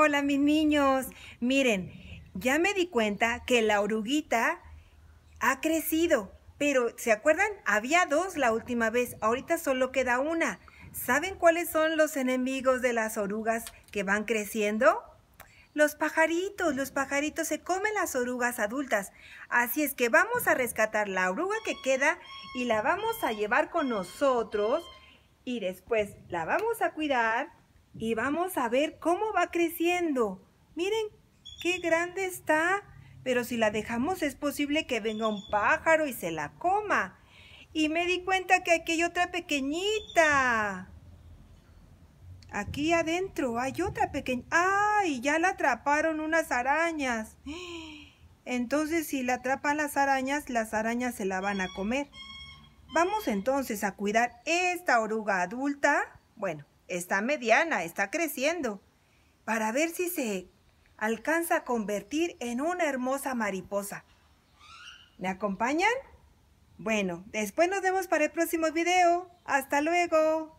Hola mis niños, miren, ya me di cuenta que la oruguita ha crecido, pero ¿se acuerdan? Había dos la última vez, ahorita solo queda una. ¿Saben cuáles son los enemigos de las orugas que van creciendo? Los pajaritos, los pajaritos se comen las orugas adultas. Así es que vamos a rescatar la oruga que queda y la vamos a llevar con nosotros y después la vamos a cuidar y vamos a ver cómo va creciendo. Miren qué grande está, pero si la dejamos es posible que venga un pájaro y se la coma. Y me di cuenta que aquí hay otra pequeñita. Aquí adentro hay otra pequeña. ¡Ay! Ya la atraparon unas arañas. Entonces, si la atrapan las arañas, las arañas se la van a comer. Vamos entonces a cuidar esta oruga adulta. Bueno, está mediana, está creciendo, para ver si se alcanza a convertir en una hermosa mariposa. ¿Me acompañan? Bueno, después nos vemos para el próximo video. ¡Hasta luego!